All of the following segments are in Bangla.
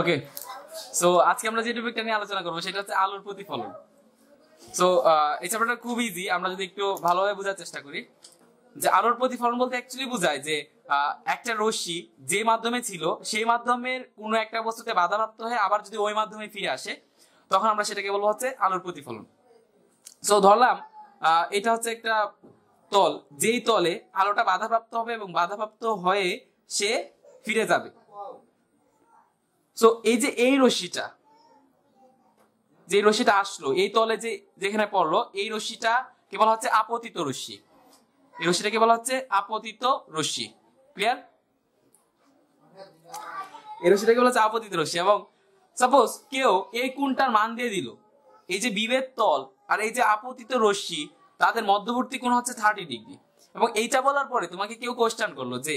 ওকে সো আজকে আমরা যে টপিকটা নিয়ে আলোচনা করবো সেটা হচ্ছে আলোর প্রতিফলন সো এই চ্যাপ্টারটা খুব ইজি আমরা যদি একটু ভালোভাবে বোঝার চেষ্টা করি যে আলোর প্রতিফলন বলতে অ্যাকচুয়ালি বোঝায় যে একটা রশ্মি যে মাধ্যমে ছিল সেই মাধ্যমের কোনো একটা বস্তুতে বাধাপ্রাপ্ত হয়ে আবার যদি ওই মাধ্যমে ফিরে আসে তখন আমরা সেটাকে বলবো হচ্ছে আলোর প্রতিফলন সো ধরলাম এটা হচ্ছে একটা তল যেই তলে আলোটা বাধাপ্রাপ্ত হবে এবং বাধাপ্রাপ্ত হয়ে সে ফিরে যাবে সো এই যে এই রশ্মিটা যে রশ্মিটা আসলো এই তলে যে যেখানে পড়লো এই রশ্মিটা কে বলা হচ্ছে আপতিত রশ্মি এই রশ্মিটাকে বলা হচ্ছে আপতিত রশ্মি ক্লিয়ার এই রশ্মিটাকে বলা হচ্ছে আপতিত রশ্মি এবং সাপোজ কেউ এই কোনটার মান দিয়ে দিল এই যে বিভেদ তল আর এই যে আপতিত রশ্মি তাদের মধ্যবর্তী কোণ হচ্ছে থার্টি ডিগ্রি এবং এইটা বলার পরে তোমাকে কেউ কোয়েশ্চেন করলো যে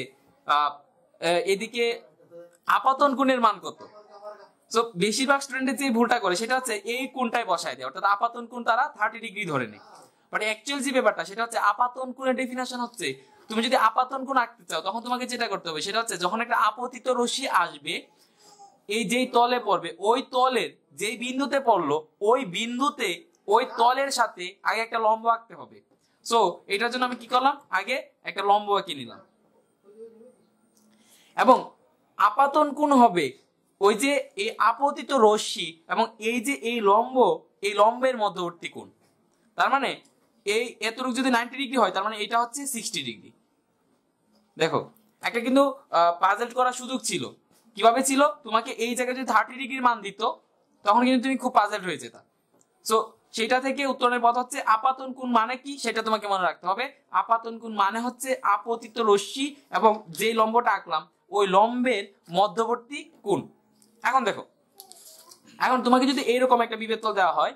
এদিকে আপাতন কোণের মান কত সো বেশিরভাগ স্টুডেন্টের যে ভুলটা করে সেটা হচ্ছে এই কোনটায় বসায় দেয় অর্থাৎ আপাতন কোন তারা থার্টি ডিগ্রি ধরে নেয় বাট অ্যাকচুয়াল যে ব্যাপারটা সেটা হচ্ছে আপাতন কোনের ডেফিনেশন হচ্ছে তুমি যদি আপাতন কোন আঁকতে চাও তখন তোমাকে যেটা করতে হবে সেটা হচ্ছে যখন একটা আপতিত রশ্মি আসবে এই যেই তলে পড়বে ওই তলের যেই বিন্দুতে পড়লো ওই বিন্দুতে ওই তলের সাথে আগে একটা লম্ব আঁকতে হবে সো এটার জন্য আমি কি করলাম আগে একটা লম্ব আঁকিয়ে নিলাম এবং আপাতন কোন হবে ওই যে এই আপতিত রশ্মি এবং এই যে এই লম্ব এই লম্বের মধ্যবর্তী কোণ তার মানে এই এতটুকু যদি নাইনটি ডিগ্রি হয় তার মানে এটা হচ্ছে সিক্সটি ডিগ্রি দেখো একটা কিন্তু পাজেল করার সুযোগ ছিল কিভাবে ছিল তোমাকে এই জায়গায় যদি থার্টি ডিগ্রির মান দিত তখন কিন্তু তুমি খুব পাজেল হয়ে যেত সো সেটা থেকে উত্তরণের পথ হচ্ছে আপাতন কোন মানে কি সেটা তোমাকে মনে রাখতে হবে আপাতন কোন মানে হচ্ছে আপতিত রশ্মি এবং যে লম্বটা আঁকলাম ওই লম্বের মধ্যবর্তী কোণ এখন দেখো এখন তোমাকে যদি এইরকম একটা বিবেতল দেওয়া হয়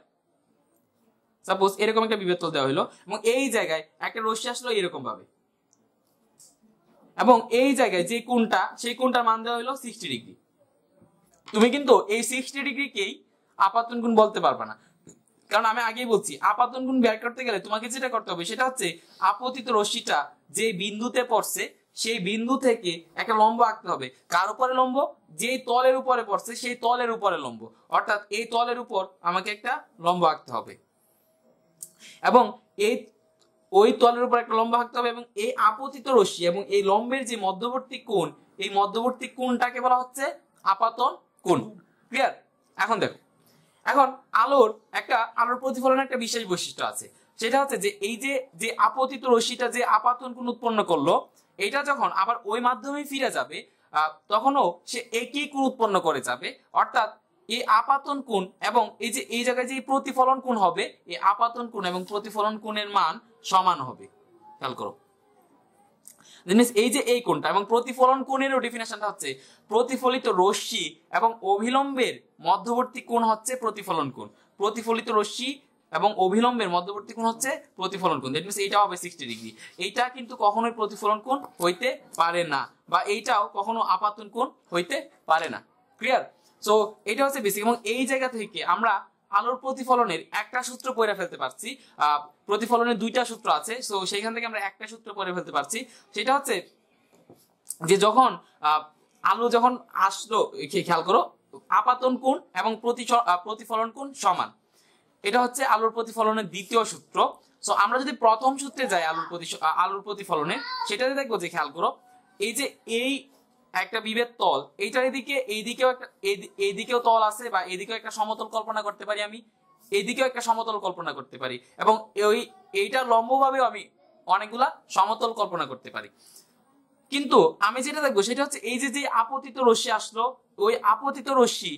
সাপোজ এরকম একটা বিবেতল দেওয়া হলো এবং এই জায়গায় একটা রশ্মি আসলো এরকম ভাবে এবং এই জায়গায় যে কোনটা সেই কোনটা মান দেওয়া হলো সিক্সটি ডিগ্রি তুমি কিন্তু এই সিক্সটি ডিগ্রিকেই আপাতন গুণ বলতে পারবে না কারণ আমি আগেই বলছি আপাতন গুণ বের করতে গেলে তোমাকে যেটা করতে হবে সেটা হচ্ছে আপতিত রশ্মিটা যে বিন্দুতে পড়ছে সেই বিন্দু থেকে একটা লম্ব আঁকতে হবে কার উপরে লম্ব যে তলের উপরে পড়ছে সেই তলের উপরে লম্ব অর্থাৎ এই তলের উপর আমাকে একটা লম্ব আঁকতে হবে এবং এই ওই তলের উপর একটা লম্ব আঁকতে হবে এবং এই আপতিত রশ্মি এবং এই লম্বের যে মধ্যবর্তী কোণ এই মধ্যবর্তী কোণটাকে বলা হচ্ছে আপাতন কোণ ক্লিয়ার এখন দেখো এখন আলোর একটা আলোর প্রতিফলনের একটা বিশেষ বৈশিষ্ট্য আছে সেটা হচ্ছে যে এই যে যে আপতিত রশ্মিটা যে আপাতন কোণ উৎপন্ন করলো এটা যখন আবার ওই মাধ্যমে ফিরে যাবে তখনও সে একই কোণ উৎপন্ন করে যাবে অর্থাৎ এই আপাতন কোণ এবং এই যে এই জায়গায় যে প্রতিফলন কোণ হবে এই আপাতন কোণ এবং প্রতিফলন কোণের মান সমান হবে খেয়াল করো জিনিস এই যে এই কোণটা এবং প্রতিফলন কোণেরও ডেফিনেশনটা হচ্ছে প্রতিফলিত রশ্মি এবং অভিলম্বের মধ্যবর্তী কোণ হচ্ছে প্রতিফলন কোণ প্রতিফলিত রশ্মি এবং অভিলম্বের মধ্যবর্তী কোণ হচ্ছে প্রতিফলন কোণ দ্যাট মিনস এইটাও হবে সিক্সটি ডিগ্রি এইটা কিন্তু কখনোই প্রতিফলন কোণ হইতে পারে না বা এইটাও কখনো আপাতন কোণ হইতে পারে না ক্লিয়ার সো এটা হচ্ছে বেসিক এবং এই জায়গা থেকে আমরা আলোর প্রতিফলনের একটা সূত্র পড়ে ফেলতে পারছি প্রতিফলনের দুইটা সূত্র আছে সো সেইখান থেকে আমরা একটা সূত্র পড়ে ফেলতে পারছি সেটা হচ্ছে যে যখন আলো যখন আসলো খেয়াল করো আপাতন কোণ এবং প্রতিফলন কোণ সমান এটা হচ্ছে আলোর প্রতিফলনের দ্বিতীয় সূত্র সো আমরা যদি প্রথম সূত্রে যাই আলোর প্রতি আলোর প্রতিফলনে সেটাতে দেখবো যে খেয়াল করো এই যে এই একটা বিভেদ তল এইটার এদিকে এইদিকেও একটা এইদিকেও তল আছে বা এদিকেও একটা সমতল কল্পনা করতে পারি আমি এইদিকেও একটা সমতল কল্পনা করতে পারি এবং ওই এইটা লম্বভাবেও আমি অনেকগুলা সমতল কল্পনা করতে পারি কিন্তু আমি যেটা দেখবো সেটা হচ্ছে এই যে যে আপতিত রশ্মি আসলো ওই আপতিত রশ্মি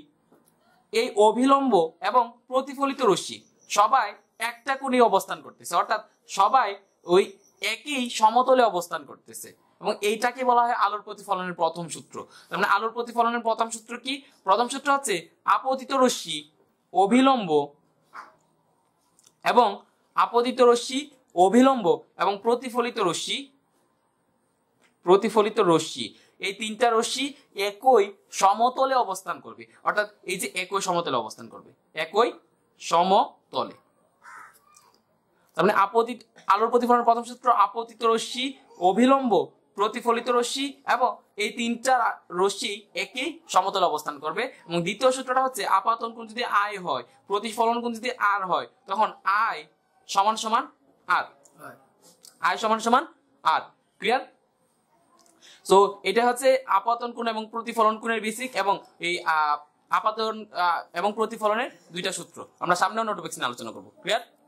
এই অভিলম্ব এবং প্রতিফলিত রশ্মি সবাই একটা কোণে অবস্থান করতেছে অর্থাৎ সবাই ওই একই সমতলে অবস্থান করতেছে এবং এইটাকে বলা হয় আলোর প্রতিফলনের প্রথম সূত্র তার মানে আলোর প্রতিফলনের প্রথম সূত্র কি প্রথম সূত্র হচ্ছে আপতিত রশ্মি অভিলম্ব এবং আপতিত রশ্মি অভিলম্ব এবং প্রতিফলিত রশ্মি প্রতিফলিত রশ্মি এই তিনটা রশ্মি একই সমতলে অবস্থান করবে অর্থাৎ এই যে একই সমতলে অবস্থান করবে একই সমতলে তার মানে আপতিত আলোর প্রতিফলনের প্রথম সূত্র আপতিত রশ্মি অভিলম্ব প্রতিফলিত রশ্মি এবং এই তিনটা রশ্মি একই সমতলে অবস্থান করবে এবং দ্বিতীয় সূত্রটা হচ্ছে আপাতন কোণ যদি আয় হয় প্রতিফলন কোণ যদি আর হয় তখন আয় সমান সমান আর আয় সমান সমান আর ক্লিয়ার সো এটা হচ্ছে আপাতন কোণ এবং প্রতিফলন কোণের বেসিক এবং এই আপাতন এবং প্রতিফলনের দুইটা সূত্র আমরা সামনেও নোটবুক নিয়ে আলোচনা করবো ক্লিয়ার